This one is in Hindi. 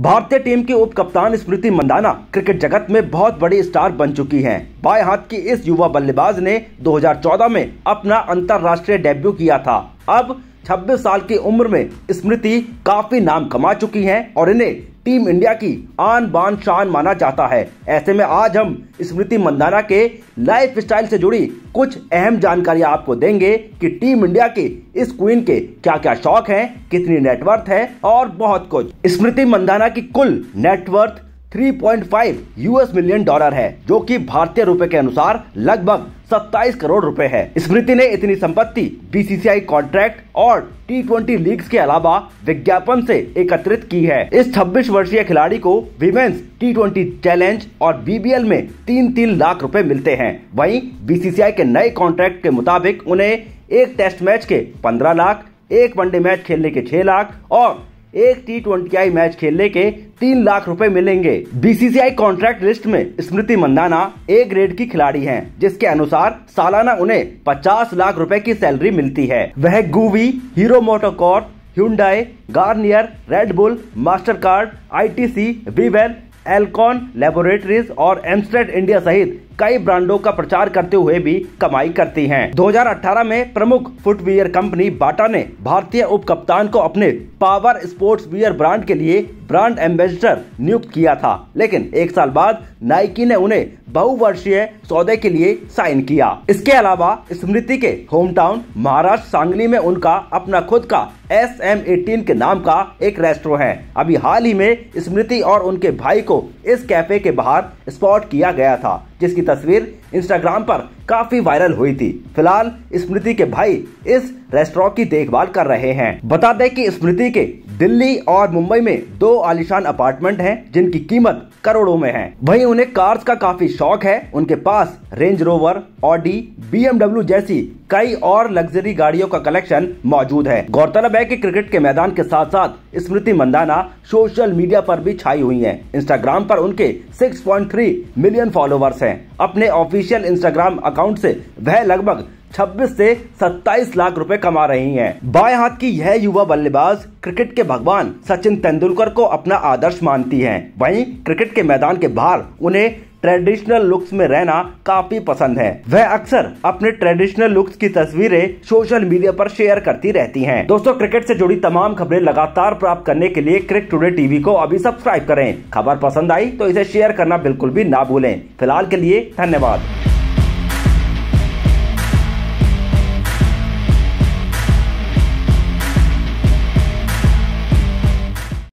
भारतीय टीम की उप कप्तान स्मृति मंदाना क्रिकेट जगत में बहुत बड़ी स्टार बन चुकी हैं। बाएं हाथ की इस युवा बल्लेबाज ने 2014 में अपना अंतर्राष्ट्रीय डेब्यू किया था अब 26 साल की उम्र में स्मृति काफी नाम कमा चुकी हैं और इन्हें टीम इंडिया की आन बान शान माना जाता है ऐसे में आज हम स्मृति मंदाना के लाइफ स्टाइल से जुड़ी कुछ अहम जानकारी आपको देंगे कि टीम इंडिया के इस क्वीन के क्या क्या शौक हैं, कितनी नेटवर्थ है और बहुत कुछ स्मृति मंदाना की कुल नेटवर्थ 3.5 यूएस मिलियन डॉलर है जो कि भारतीय रुपए के अनुसार लगभग 27 करोड़ रुपए है स्मृति ने इतनी संपत्ति बीसीसीआई कॉन्ट्रैक्ट और टी ट्वेंटी लीग के अलावा विज्ञापन से एकत्रित की है इस 26 वर्षीय खिलाड़ी को विमेन्स टी ट्वेंटी चैलेंज और बीबीएल में तीन तीन लाख रुपए मिलते हैं वहीं बीसीसीआई के नए कॉन्ट्रैक्ट के मुताबिक उन्हें एक टेस्ट मैच के पंद्रह लाख एक वनडे मैच खेलने के छह लाख और एक टी ट्वेंटी मैच खेलने के तीन लाख रुपए मिलेंगे बीसीसीआई कॉन्ट्रैक्ट लिस्ट में स्मृति मंदाना ए ग्रेड की खिलाड़ी हैं, जिसके अनुसार सालाना उन्हें पचास लाख रुपए की सैलरी मिलती है वह Guvi Hero MotoCorp Hyundai Garnier Red Bull Mastercard I T C Vivel Alcon laboratories और एमस्टेड इंडिया सहित कई ब्रांडों का प्रचार करते हुए भी कमाई करती हैं। 2018 में प्रमुख फुटवियर कंपनी बाटा ने भारतीय उपकप्तान को अपने पावर स्पोर्ट्स वियर ब्रांड के लिए ब्रांड एम्बेसडर नियुक्त किया था लेकिन एक साल बाद नाइकी ने उन्हें बहुवर्षीय सौदे के लिए साइन किया इसके अलावा स्मृति के होम टाउन महाराष्ट्र सांगली में उनका अपना खुद का एस एम एटीन के नाम का एक रेस्टोरेंट है अभी हाल ही में स्मृति और उनके भाई को इस कैफे के बाहर स्पॉट किया गया था जिसकी तस्वीर इंस्टाग्राम पर काफी वायरल हुई थी फिलहाल स्मृति के भाई इस रेस्टोरेंट की देखभाल कर रहे हैं बता दें कि स्मृति के दिल्ली और मुंबई में दो आलिशान अपार्टमेंट हैं जिनकी कीमत करोड़ों में है वहीं उन्हें कार्स का काफी शौक है उनके पास रेंज रोवर ऑडी बीएमडब्ल्यू जैसी कई और लग्जरी गाड़ियों का कलेक्शन मौजूद है गौरतलब है कि क्रिकेट के मैदान के साथ साथ स्मृति मंदाना सोशल मीडिया पर भी छाई हुई हैं। इंस्टाग्राम पर उनके 6.3 मिलियन फॉलोवर्स हैं। अपने ऑफिशियल इंस्टाग्राम अकाउंट से वह लगभग 26 से 27 लाख रुपए कमा रही हैं। बाएं हाथ की यह युवा बल्लेबाज क्रिकेट के भगवान सचिन तेंदुलकर को अपना आदर्श मानती हैं। वहीं क्रिकेट के मैदान के बाहर उन्हें ट्रेडिशनल लुक्स में रहना काफी पसंद है वह अक्सर अपने ट्रेडिशनल लुक्स की तस्वीरें सोशल मीडिया पर शेयर करती रहती हैं। दोस्तों क्रिकेट से जुड़ी तमाम खबरें लगातार प्राप्त करने के लिए क्रिक टुडे टीवी को अभी सब्सक्राइब करें खबर पसंद आई तो इसे शेयर करना बिल्कुल भी ना भूलें फिलहाल के लिए धन्यवाद